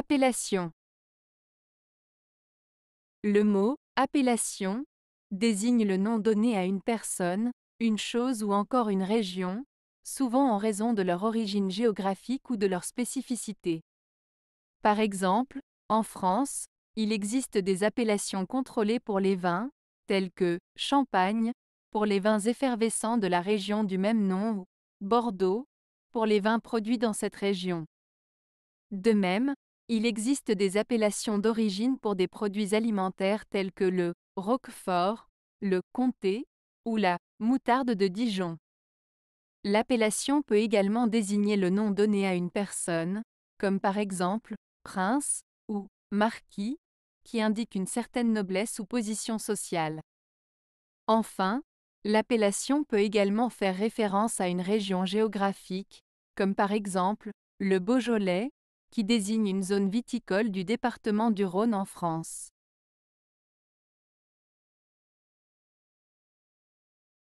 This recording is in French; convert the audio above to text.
Appellation Le mot appellation désigne le nom donné à une personne, une chose ou encore une région, souvent en raison de leur origine géographique ou de leur spécificité. Par exemple, en France, il existe des appellations contrôlées pour les vins, telles que Champagne, pour les vins effervescents de la région du même nom, ou Bordeaux, pour les vins produits dans cette région. De même, il existe des appellations d'origine pour des produits alimentaires tels que le roquefort, le comté ou la moutarde de Dijon. L'appellation peut également désigner le nom donné à une personne, comme par exemple prince ou marquis, qui indique une certaine noblesse ou position sociale. Enfin, l'appellation peut également faire référence à une région géographique, comme par exemple le Beaujolais, qui désigne une zone viticole du département du Rhône en France.